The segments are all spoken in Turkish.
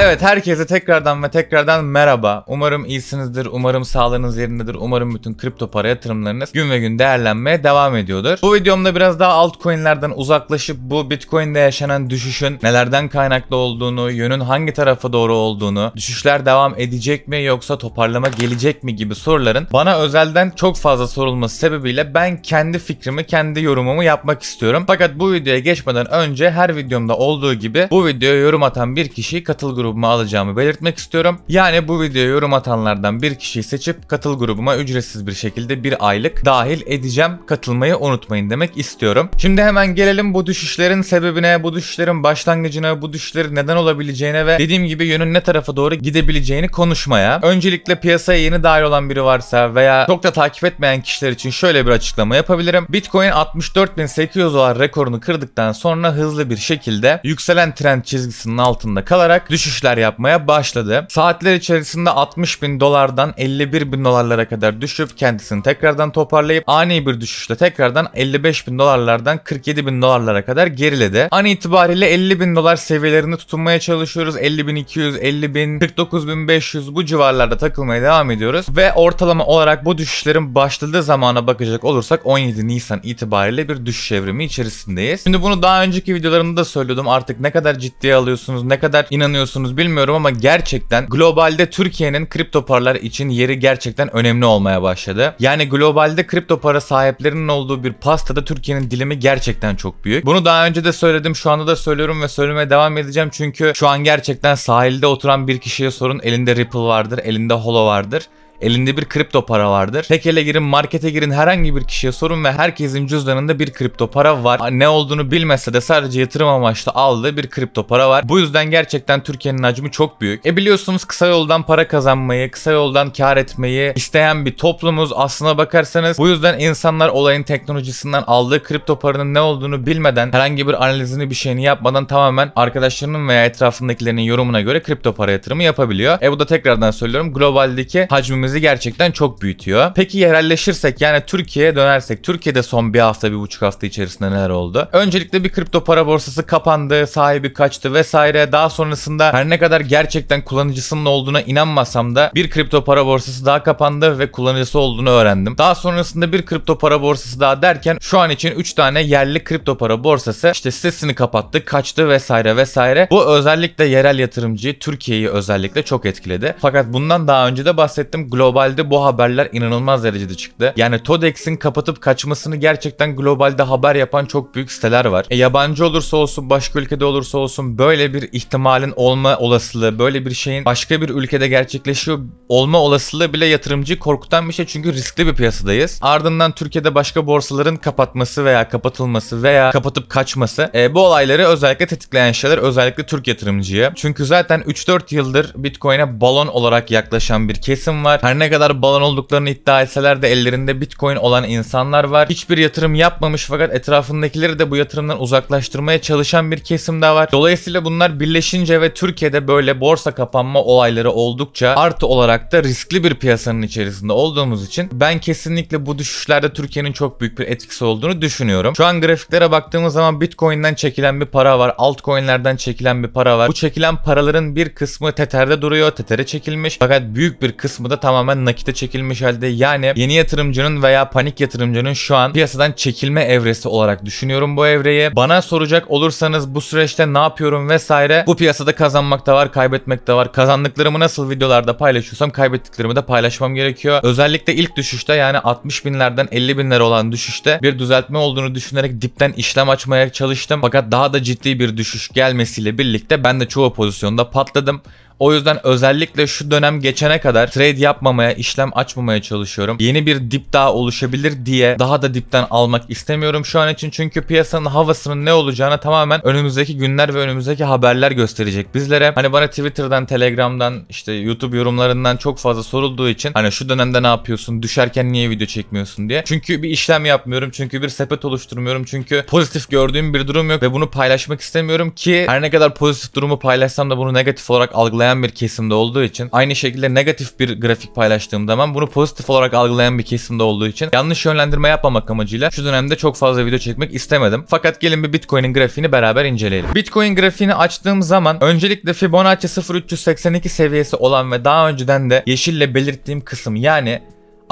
Evet herkese tekrardan ve tekrardan merhaba. Umarım iyisinizdir, umarım sağlığınız yerindedir, umarım bütün kripto para yatırımlarınız gün ve gün değerlenmeye devam ediyordur. Bu videomda biraz daha altcoin'lerden uzaklaşıp bu Bitcoin'de yaşanan düşüşün nelerden kaynaklı olduğunu, yönün hangi tarafa doğru olduğunu, düşüşler devam edecek mi yoksa toparlama gelecek mi gibi soruların bana özelden çok fazla sorulması sebebiyle ben kendi fikrimi, kendi yorumumu yapmak istiyorum. Fakat bu videoya geçmeden önce her videomda olduğu gibi bu videoya yorum atan bir kişiyi katılgı grubuma alacağımı belirtmek istiyorum. Yani bu videoya yorum atanlardan bir kişiyi seçip katıl grubuma ücretsiz bir şekilde bir aylık dahil edeceğim. Katılmayı unutmayın demek istiyorum. Şimdi hemen gelelim bu düşüşlerin sebebine, bu düşüşlerin başlangıcına, bu düşüşlerin neden olabileceğine ve dediğim gibi yönün ne tarafa doğru gidebileceğini konuşmaya. Öncelikle piyasaya yeni dahil olan biri varsa veya çok da takip etmeyen kişiler için şöyle bir açıklama yapabilirim. Bitcoin 64.800 dolar rekorunu kırdıktan sonra hızlı bir şekilde yükselen trend çizgisinin altında kalarak düşüş düşüşler yapmaya başladı. Saatler içerisinde 60 bin dolardan 51 bin dolarlara kadar düşüp kendisini tekrardan toparlayıp ani bir düşüşle tekrardan 55 bin dolarlardan 47 bin dolarlara kadar geriledi. An itibariyle 50 bin dolar seviyelerini tutunmaya çalışıyoruz. 50 bin 200, 50 bin, 49 bin 500 bu civarlarda takılmaya devam ediyoruz. Ve ortalama olarak bu düşüşlerin başladığı zamana bakacak olursak 17 Nisan itibariyle bir düşüş evrimi içerisindeyiz. Şimdi bunu daha önceki videolarımda da söylüyordum. Artık ne kadar ciddiye alıyorsunuz, ne kadar inanıyorsunuz musunuz bilmiyorum ama gerçekten globalde Türkiye'nin kripto paralar için yeri gerçekten önemli olmaya başladı. Yani globalde kripto para sahiplerinin olduğu bir pastada Türkiye'nin dilimi gerçekten çok büyük. Bunu daha önce de söyledim, şu anda da söylüyorum ve söylemeye devam edeceğim çünkü şu an gerçekten sahilde oturan bir kişiye sorun elinde Ripple vardır, elinde Holo vardır elinde bir kripto para vardır. Tekele girin, markete girin, herhangi bir kişiye sorun ve herkesin cüzdanında bir kripto para var. Ne olduğunu bilmese de sadece yatırım amaçlı aldığı bir kripto para var. Bu yüzden gerçekten Türkiye'nin hacmi çok büyük. E biliyorsunuz kısa yoldan para kazanmayı, kısa yoldan kar etmeyi isteyen bir toplumuz aslına bakarsanız. Bu yüzden insanlar olayın teknolojisinden aldığı kripto paranın ne olduğunu bilmeden, herhangi bir analizini bir şeyini yapmadan tamamen arkadaşlarının veya etrafındakilerinin yorumuna göre kripto para yatırımı yapabiliyor. E bu da tekrardan söylüyorum globaldeki hacmimiz ülkemizi gerçekten çok büyütüyor. Peki yerelleşirsek yani Türkiye'ye dönersek Türkiye'de son bir hafta bir buçuk hafta içerisinde neler oldu? Öncelikle bir kripto para borsası kapandı, sahibi kaçtı vesaire. Daha sonrasında her ne kadar gerçekten kullanıcısının olduğuna inanmasam da bir kripto para borsası daha kapandı ve kullanıcısı olduğunu öğrendim. Daha sonrasında bir kripto para borsası daha derken şu an için 3 tane yerli kripto para borsası işte sitesini kapattı, kaçtı vesaire vesaire. Bu özellikle yerel yatırımcı Türkiye'yi özellikle çok etkiledi. Fakat bundan daha önce de bahsettim. Global globalde bu haberler inanılmaz derecede çıktı. Yani Todex'in kapatıp kaçmasını gerçekten globalde haber yapan çok büyük siteler var. E, yabancı olursa olsun başka ülkede olursa olsun böyle bir ihtimalin olma olasılığı böyle bir şeyin başka bir ülkede gerçekleşiyor olma olasılığı bile yatırımcı korkutan bir şey çünkü riskli bir piyasadayız. Ardından Türkiye'de başka borsaların kapatması veya kapatılması veya kapatıp kaçması e, bu olayları özellikle tetikleyen şeyler özellikle Türk yatırımcıya. Çünkü zaten 3-4 yıldır Bitcoin'e balon olarak yaklaşan bir kesim var. Her ne kadar balon olduklarını iddia etseler de ellerinde bitcoin olan insanlar var. Hiçbir yatırım yapmamış fakat etrafındakileri de bu yatırımdan uzaklaştırmaya çalışan bir kesim daha var. Dolayısıyla bunlar birleşince ve Türkiye'de böyle borsa kapanma olayları oldukça artı olarak da riskli bir piyasanın içerisinde olduğumuz için ben kesinlikle bu düşüşlerde Türkiye'nin çok büyük bir etkisi olduğunu düşünüyorum. Şu an grafiklere baktığımız zaman Bitcoin'den çekilen bir para var. Altcoin'lerden çekilen bir para var. Bu çekilen paraların bir kısmı Tether'de duruyor. Tether'e çekilmiş. Fakat büyük bir kısmı da tam tamamen nakite çekilmiş halde. Yani yeni yatırımcının veya panik yatırımcının şu an piyasadan çekilme evresi olarak düşünüyorum bu evreyi. Bana soracak olursanız bu süreçte ne yapıyorum vesaire bu piyasada kazanmak da var kaybetmek de var. Kazandıklarımı nasıl videolarda paylaşıyorsam kaybettiklerimi de paylaşmam gerekiyor. Özellikle ilk düşüşte yani 60 binlerden 50 binler olan düşüşte bir düzeltme olduğunu düşünerek dipten işlem açmaya çalıştım. Fakat daha da ciddi bir düşüş gelmesiyle birlikte ben de çoğu pozisyonda patladım. O yüzden özellikle şu dönem geçene kadar trade yapmamaya, işlem açmamaya çalışıyorum. Yeni bir dip daha oluşabilir diye daha da dipten almak istemiyorum şu an için. Çünkü piyasanın havasının ne olacağını tamamen önümüzdeki günler ve önümüzdeki haberler gösterecek bizlere. Hani bana Twitter'dan, Telegram'dan, işte YouTube yorumlarından çok fazla sorulduğu için hani şu dönemde ne yapıyorsun, düşerken niye video çekmiyorsun diye. Çünkü bir işlem yapmıyorum, çünkü bir sepet oluşturmuyorum, çünkü pozitif gördüğüm bir durum yok ve bunu paylaşmak istemiyorum ki her ne kadar pozitif durumu paylaşsam da bunu negatif olarak algılayan algılayan bir kesimde olduğu için aynı şekilde negatif bir grafik paylaştığım zaman bunu pozitif olarak algılayan bir kesimde olduğu için yanlış yönlendirme yapmamak amacıyla şu dönemde çok fazla video çekmek istemedim. Fakat gelin bir Bitcoin'in grafiğini beraber inceleyelim. Bitcoin grafiğini açtığım zaman öncelikle Fibonacci 0382 seviyesi olan ve daha önceden de yeşille belirttiğim kısım yani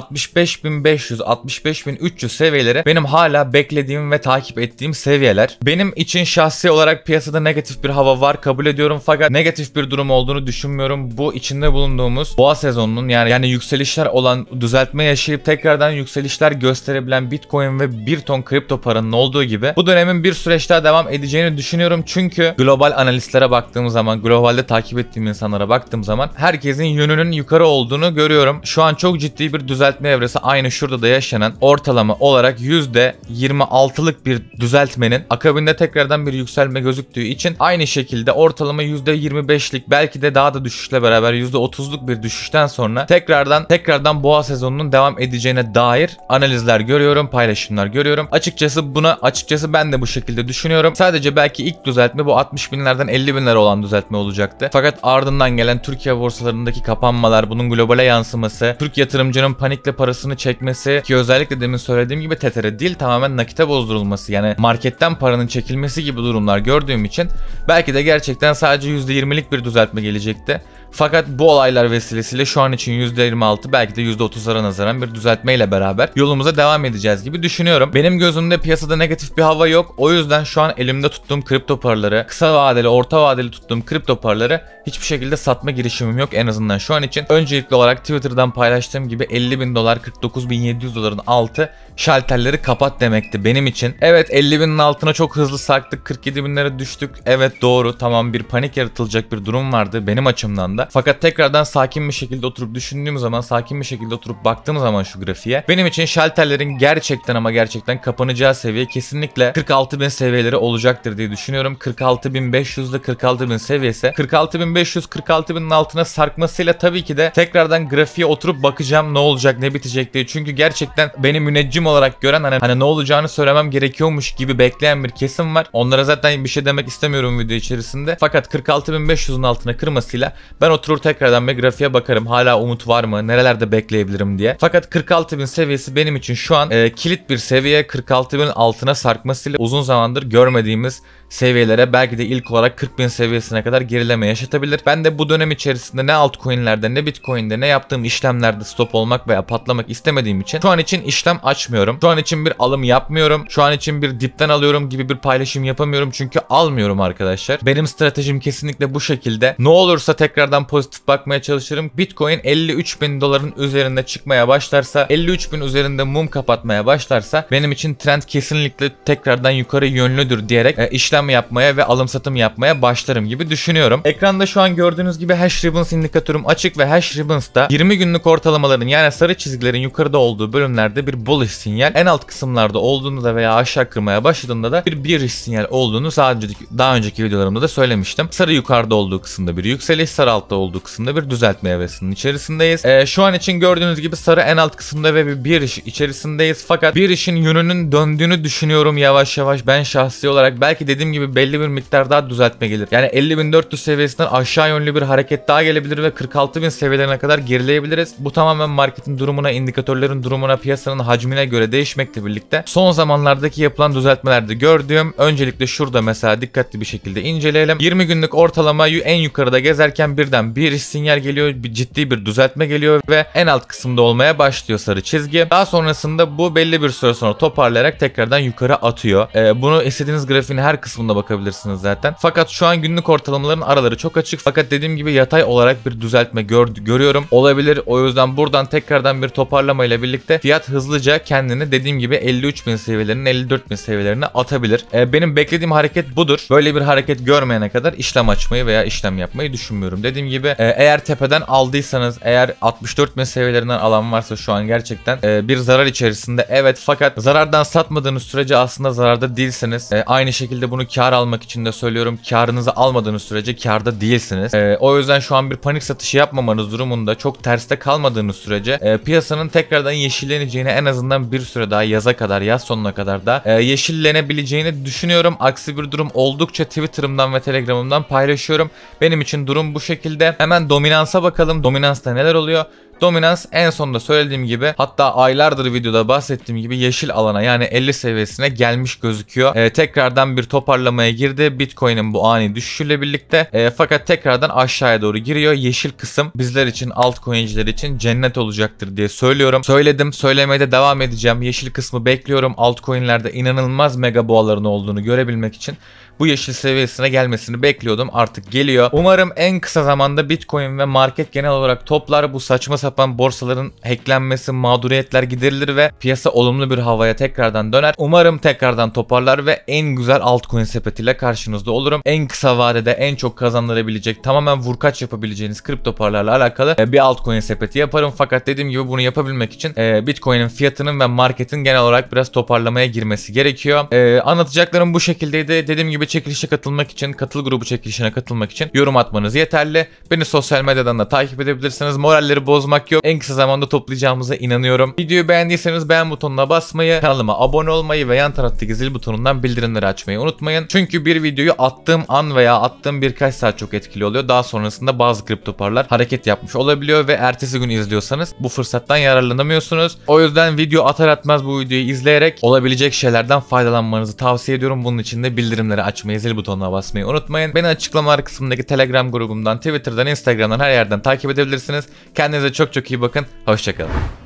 65.500, 65.300 seviyeleri benim hala beklediğim ve takip ettiğim seviyeler. Benim için şahsi olarak piyasada negatif bir hava var kabul ediyorum fakat negatif bir durum olduğunu düşünmüyorum. Bu içinde bulunduğumuz boğa sezonunun yani yani yükselişler olan düzeltme yaşayıp tekrardan yükselişler gösterebilen Bitcoin ve bir ton kripto paranın olduğu gibi bu dönemin bir süreç daha devam edeceğini düşünüyorum. Çünkü global analistlere baktığım zaman, globalde takip ettiğim insanlara baktığım zaman herkesin yönünün yukarı olduğunu görüyorum. Şu an çok ciddi bir düzeltme düzeltme evresi aynı şurada da yaşanan ortalama olarak %26'lık bir düzeltmenin akabinde tekrardan bir yükselme gözüktüğü için aynı şekilde ortalama %25'lik belki de daha da düşüşle beraber %30'luk bir düşüşten sonra tekrardan tekrardan boğa sezonunun devam edeceğine dair analizler görüyorum, paylaşımlar görüyorum. Açıkçası buna açıkçası ben de bu şekilde düşünüyorum. Sadece belki ilk düzeltme bu 60 binlerden 50 binlere olan düzeltme olacaktı. Fakat ardından gelen Türkiye borsalarındaki kapanmalar, bunun globale yansıması, Türk yatırımcının panik güvenlikle parasını çekmesi ki özellikle demin söylediğim gibi tetere değil tamamen nakite bozdurulması yani marketten paranın çekilmesi gibi durumlar gördüğüm için belki de gerçekten sadece %20'lik bir düzeltme gelecekti. Fakat bu olaylar vesilesiyle şu an için %26 belki de %30'lara nazaran bir düzeltmeyle beraber yolumuza devam edeceğiz gibi düşünüyorum. Benim gözümde piyasada negatif bir hava yok. O yüzden şu an elimde tuttuğum kripto paraları, kısa vadeli, orta vadeli tuttuğum kripto paraları hiçbir şekilde satma girişimim yok en azından şu an için. Öncelikli olarak Twitter'dan paylaştığım gibi 50 bin dolar 49 bin 700 doların altı şalterleri kapat demekti benim için. Evet 50 binin altına çok hızlı sarktık 47 binlere düştük. Evet doğru tamam bir panik yaratılacak bir durum vardı benim açımdan da aslında. Fakat tekrardan sakin bir şekilde oturup düşündüğüm zaman, sakin bir şekilde oturup baktığım zaman şu grafiğe benim için shelterlerin gerçekten ama gerçekten kapanacağı seviye kesinlikle 46.000 seviyeleri olacaktır diye düşünüyorum. 46.500 ile 46.000 seviyesi. 46.500 46.000'in altına sarkmasıyla tabii ki de tekrardan grafiğe oturup bakacağım ne olacak ne bitecek diye. Çünkü gerçekten beni müneccim olarak gören hani, hani ne olacağını söylemem gerekiyormuş gibi bekleyen bir kesim var. Onlara zaten bir şey demek istemiyorum video içerisinde. Fakat 46.500'ün altına kırmasıyla ben oturur tekrardan bir grafiğe bakarım. Hala umut var mı? Nerelerde bekleyebilirim diye. Fakat 46.000 seviyesi benim için şu an e, kilit bir seviye. 46.000 altına sarkmasıyla uzun zamandır görmediğimiz seviyelere belki de ilk olarak 40.000 seviyesine kadar gerileme yaşatabilir. Ben de bu dönem içerisinde ne altcoin'lerde ne bitcoin'de ne yaptığım işlemlerde stop olmak veya patlamak istemediğim için şu an için işlem açmıyorum. Şu an için bir alım yapmıyorum. Şu an için bir dipten alıyorum gibi bir paylaşım yapamıyorum çünkü almıyorum arkadaşlar. Benim stratejim kesinlikle bu şekilde. Ne olursa tekrardan taraftan pozitif bakmaya çalışırım. Bitcoin 53 bin doların üzerinde çıkmaya başlarsa 53 bin üzerinde mum kapatmaya başlarsa benim için trend kesinlikle tekrardan yukarı yönlüdür diyerek e, işlem yapmaya ve alım satım yapmaya başlarım gibi düşünüyorum. Ekranda şu an gördüğünüz gibi hash ribbons indikatörüm açık ve hash ribbons'ta 20 günlük ortalamaların yani sarı çizgilerin yukarıda olduğu bölümlerde bir bullish sinyal en alt kısımlarda olduğunda veya aşağı kırmaya başladığında da bir bearish sinyal olduğunu sadece daha önceki videolarımda da söylemiştim. Sarı yukarıda olduğu kısımda bir yükseliş, sarı alt altta olduğu kısımda bir düzeltme evresinin içerisindeyiz. E, şu an için gördüğünüz gibi sarı en alt kısımda ve bir iş içerisindeyiz. Fakat bir işin yönünün döndüğünü düşünüyorum yavaş yavaş ben şahsi olarak. Belki dediğim gibi belli bir miktar daha düzeltme gelir. Yani 50.400 seviyesinden aşağı yönlü bir hareket daha gelebilir ve 46.000 seviyelerine kadar gerileyebiliriz. Bu tamamen marketin durumuna, indikatörlerin durumuna, piyasanın hacmine göre değişmekle birlikte son zamanlardaki yapılan düzeltmelerde gördüğüm öncelikle şurada mesela dikkatli bir şekilde inceleyelim. 20 günlük ortalama en yukarıda gezerken birden yüzden bir sinyal geliyor, bir ciddi bir düzeltme geliyor ve en alt kısımda olmaya başlıyor sarı çizgi. Daha sonrasında bu belli bir süre sonra toparlayarak tekrardan yukarı atıyor. Ee, bunu istediğiniz grafiğin her kısmında bakabilirsiniz zaten. Fakat şu an günlük ortalamaların araları çok açık. Fakat dediğim gibi yatay olarak bir düzeltme gör görüyorum. Olabilir. O yüzden buradan tekrardan bir toparlama ile birlikte fiyat hızlıca kendini dediğim gibi 53.000 seviyelerinin 54.000 seviyelerine atabilir. Ee, benim beklediğim hareket budur. Böyle bir hareket görmeyene kadar işlem açmayı veya işlem yapmayı düşünmüyorum. Dediğim dediğim gibi e, eğer tepeden aldıysanız eğer 64 mes alan varsa şu an gerçekten e, bir zarar içerisinde. Evet fakat zarardan satmadığınız sürece aslında zararda değilsiniz. E, aynı şekilde bunu kar almak için de söylüyorum. Karınızı almadığınız sürece karda değilsiniz. E, o yüzden şu an bir panik satışı yapmamanız durumunda çok terste kalmadığınız sürece e, piyasanın tekrardan yeşilleneceğini en azından bir süre daha yaza kadar yaz sonuna kadar da e, yeşillenebileceğini düşünüyorum. Aksi bir durum oldukça Twitter'ımdan ve Telegram'ımdan paylaşıyorum. Benim için durum bu şekilde şekilde hemen dominansa bakalım. Dominansta neler oluyor? Dominance en sonunda söylediğim gibi hatta aylardır videoda bahsettiğim gibi yeşil alana yani 50 seviyesine gelmiş gözüküyor. E, tekrardan bir toparlamaya girdi. Bitcoin'in bu ani düşüşüyle birlikte e, fakat tekrardan aşağıya doğru giriyor. Yeşil kısım bizler için altcoin'ciler için cennet olacaktır diye söylüyorum. Söyledim söylemeye de devam edeceğim. Yeşil kısmı bekliyorum. Altcoin'lerde inanılmaz mega boğaların olduğunu görebilmek için bu yeşil seviyesine gelmesini bekliyordum. Artık geliyor. Umarım en kısa zamanda Bitcoin ve market genel olarak toplar bu saçma sapan borsaların hacklenmesi, mağduriyetler giderilir ve piyasa olumlu bir havaya tekrardan döner. Umarım tekrardan toparlar ve en güzel altcoin sepetiyle karşınızda olurum. En kısa vadede en çok kazandırabilecek, tamamen vurkaç yapabileceğiniz kripto paralarla alakalı e, bir altcoin sepeti yaparım. Fakat dediğim gibi bunu yapabilmek için e, Bitcoin'in fiyatının ve marketin genel olarak biraz toparlamaya girmesi gerekiyor. E, anlatacaklarım bu şekildeydi. Dediğim gibi çekilişe katılmak için, katıl grubu çekilişine katılmak için yorum atmanız yeterli. Beni sosyal medyadan da takip edebilirsiniz. Moralleri bozma unutmak yok. En kısa zamanda toplayacağımıza inanıyorum. Videoyu beğendiyseniz beğen butonuna basmayı, kanalıma abone olmayı ve yan taraftaki zil butonundan bildirimleri açmayı unutmayın. Çünkü bir videoyu attığım an veya attığım birkaç saat çok etkili oluyor. Daha sonrasında bazı kripto paralar hareket yapmış olabiliyor ve ertesi gün izliyorsanız bu fırsattan yararlanamıyorsunuz. O yüzden video atar atmaz bu videoyu izleyerek olabilecek şeylerden faydalanmanızı tavsiye ediyorum. Bunun için de bildirimleri açmayı, zil butonuna basmayı unutmayın. Beni açıklamalar kısmındaki Telegram grubumdan, Twitter'dan, Instagram'dan her yerden takip edebilirsiniz. Kendinize çok çok çok iyi bakın. Hoşçakalın.